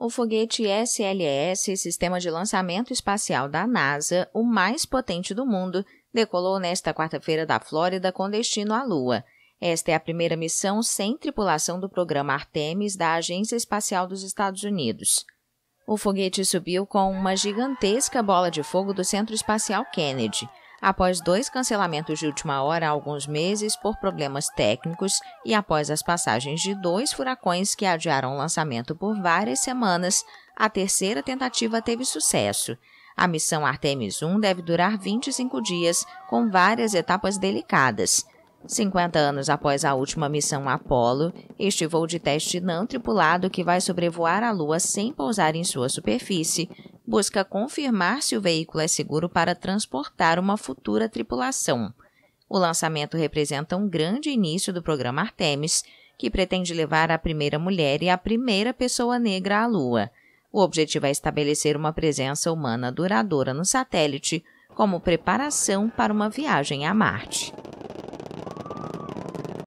o foguete SLS, Sistema de Lançamento Espacial da NASA, o mais potente do mundo, decolou nesta quarta-feira da Flórida com destino à Lua. Esta é a primeira missão sem tripulação do programa Artemis da Agência Espacial dos Estados Unidos. O foguete subiu com uma gigantesca bola de fogo do Centro Espacial Kennedy. Após dois cancelamentos de última hora há alguns meses por problemas técnicos e após as passagens de dois furacões que adiaram o lançamento por várias semanas, a terceira tentativa teve sucesso. A missão Artemis 1 deve durar 25 dias, com várias etapas delicadas. 50 anos após a última missão Apollo, este voo de teste não tripulado que vai sobrevoar a Lua sem pousar em sua superfície busca confirmar se o veículo é seguro para transportar uma futura tripulação. O lançamento representa um grande início do programa Artemis, que pretende levar a primeira mulher e a primeira pessoa negra à Lua. O objetivo é estabelecer uma presença humana duradoura no satélite como preparação para uma viagem a Marte.